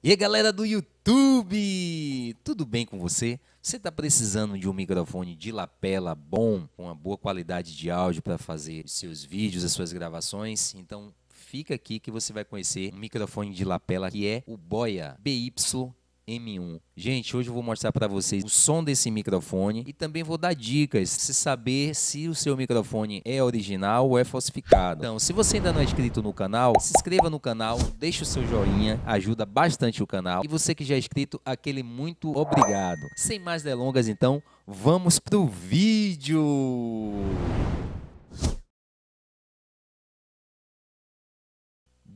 E aí, galera do YouTube, tudo bem com você? Você está precisando de um microfone de lapela bom, com uma boa qualidade de áudio para fazer seus vídeos, as suas gravações? Então fica aqui que você vai conhecer um microfone de lapela que é o Boya BY M1. Gente, hoje eu vou mostrar para vocês o som desse microfone e também vou dar dicas se saber se o seu microfone é original ou é falsificado. Então, se você ainda não é inscrito no canal, se inscreva no canal, deixe o seu joinha, ajuda bastante o canal. E você que já é inscrito, aquele muito obrigado. Sem mais delongas, então, vamos pro vídeo!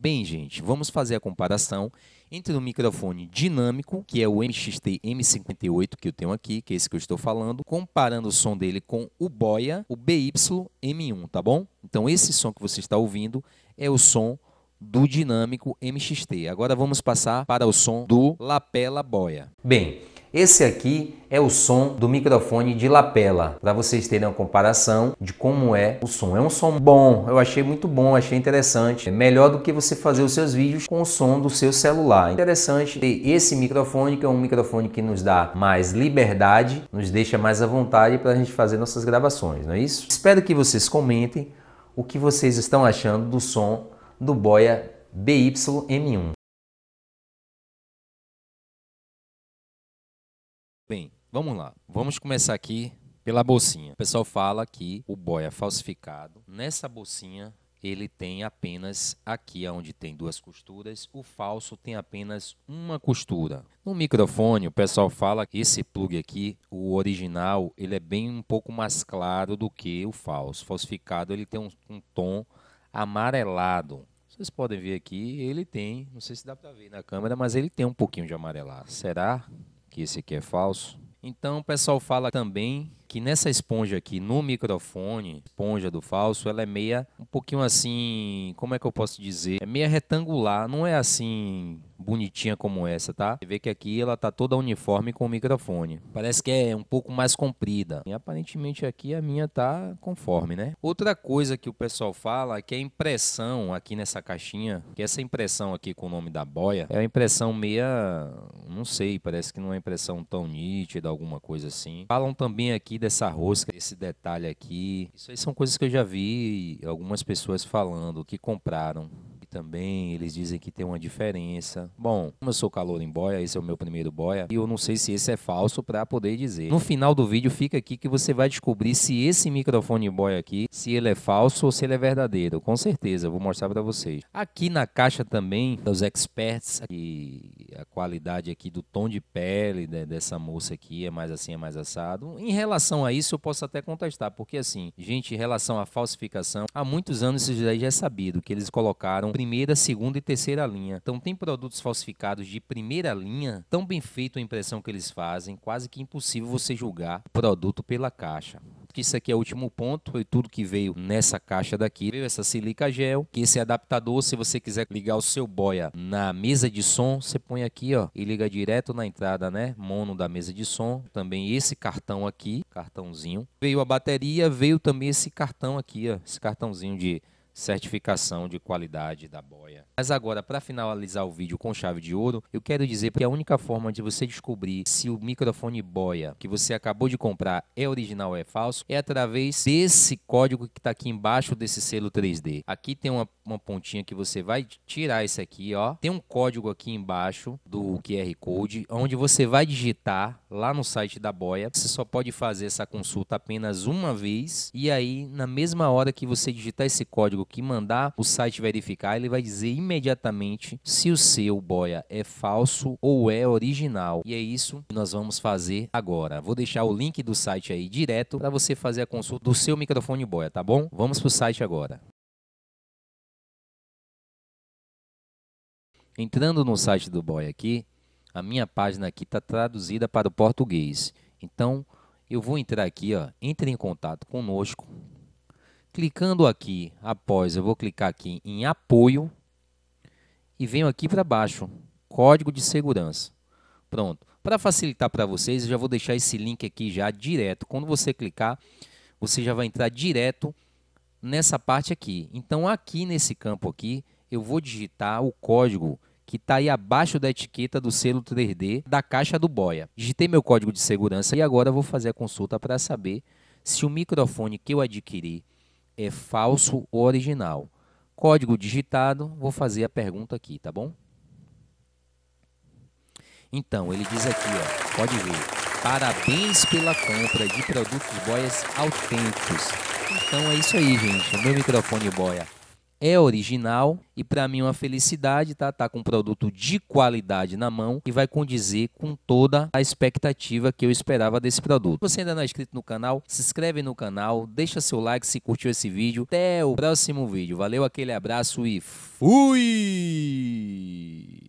Bem, gente, vamos fazer a comparação entre o microfone dinâmico, que é o MXT M58 que eu tenho aqui, que é esse que eu estou falando, comparando o som dele com o Boya, o BY-M1, tá bom? Então esse som que você está ouvindo é o som do dinâmico MXT. Agora vamos passar para o som do lapela Boya. Bem, esse aqui é o som do microfone de lapela, para vocês terem uma comparação de como é o som. É um som bom, eu achei muito bom, achei interessante. É melhor do que você fazer os seus vídeos com o som do seu celular. interessante ter esse microfone, que é um microfone que nos dá mais liberdade, nos deixa mais à vontade para a gente fazer nossas gravações, não é isso? Espero que vocês comentem o que vocês estão achando do som do Boya BYM1. Bem, vamos lá. Vamos começar aqui pela bolsinha. O pessoal fala que o boia é falsificado, nessa bolsinha, ele tem apenas aqui é onde tem duas costuras, o falso tem apenas uma costura. No microfone, o pessoal fala que esse plug aqui, o original, ele é bem um pouco mais claro do que o falso. Falsificado, ele tem um, um tom amarelado. Vocês podem ver aqui, ele tem, não sei se dá para ver na câmera, mas ele tem um pouquinho de amarelado. Será? que esse aqui é falso. Então o pessoal fala também que nessa esponja aqui no microfone, esponja do falso, ela é meia um pouquinho assim, como é que eu posso dizer? É meia retangular, não é assim bonitinha como essa, tá? Você vê que aqui ela tá toda uniforme com o microfone. Parece que é um pouco mais comprida. E aparentemente aqui a minha tá conforme, né? Outra coisa que o pessoal fala é que a impressão aqui nessa caixinha, que essa impressão aqui com o nome da boia, é uma impressão meia, não sei, parece que não é impressão tão nítida, alguma coisa assim. Falam também aqui dessa rosca, esse detalhe aqui. Isso aí são coisas que eu já vi algumas pessoas falando que compraram também, eles dizem que tem uma diferença. Bom, como eu sou calor em boia, esse é o meu primeiro boia, e eu não sei se esse é falso para poder dizer. No final do vídeo fica aqui que você vai descobrir se esse microfone boia aqui, se ele é falso ou se ele é verdadeiro. Com certeza, vou mostrar para vocês. Aqui na caixa também, dos experts, a qualidade aqui do tom de pele né, dessa moça aqui é mais assim, é mais assado. Em relação a isso, eu posso até contestar, porque assim, gente, em relação à falsificação, há muitos anos isso já é sabido, que eles colocaram primeira, segunda e terceira linha. Então tem produtos falsificados de primeira linha, tão bem feito a impressão que eles fazem, quase que impossível você julgar o produto pela caixa que isso aqui é o último ponto, foi tudo que veio nessa caixa daqui. Veio essa silica gel, que esse adaptador, se você quiser ligar o seu boia na mesa de som, você põe aqui, ó, e liga direto na entrada, né, mono da mesa de som. Também esse cartão aqui, cartãozinho. Veio a bateria, veio também esse cartão aqui, ó, esse cartãozinho de certificação de qualidade da boia. Mas agora, para finalizar o vídeo com chave de ouro, eu quero dizer que a única forma de você descobrir se o microfone boia que você acabou de comprar é original ou é falso é através desse código que está aqui embaixo desse selo 3D. Aqui tem uma uma pontinha que você vai tirar isso aqui, ó. Tem um código aqui embaixo do QR Code, onde você vai digitar lá no site da Boia. Você só pode fazer essa consulta apenas uma vez e aí na mesma hora que você digitar esse código que mandar o site verificar, ele vai dizer imediatamente se o seu Boia é falso ou é original. E é isso que nós vamos fazer agora. Vou deixar o link do site aí direto para você fazer a consulta do seu microfone Boia, tá bom? Vamos pro site agora. Entrando no site do Boy aqui, a minha página aqui está traduzida para o português. Então, eu vou entrar aqui, ó, entre em contato conosco. Clicando aqui, após, eu vou clicar aqui em apoio e venho aqui para baixo, código de segurança. Pronto. Para facilitar para vocês, eu já vou deixar esse link aqui já direto. Quando você clicar, você já vai entrar direto nessa parte aqui. Então, aqui nesse campo aqui, eu vou digitar o código que está aí abaixo da etiqueta do selo 3D da caixa do boia. Digitei meu código de segurança e agora vou fazer a consulta para saber se o microfone que eu adquiri é falso ou original. Código digitado, vou fazer a pergunta aqui, tá bom? Então, ele diz aqui, ó, pode ver. Parabéns pela compra de produtos boias autênticos. Então é isso aí, gente. O meu microfone boia é original e para mim uma felicidade tá tá com um produto de qualidade na mão e vai condizer com toda a expectativa que eu esperava desse produto. Se você ainda não é inscrito no canal, se inscreve no canal, deixa seu like se curtiu esse vídeo. Até o próximo vídeo. Valeu, aquele abraço e fui!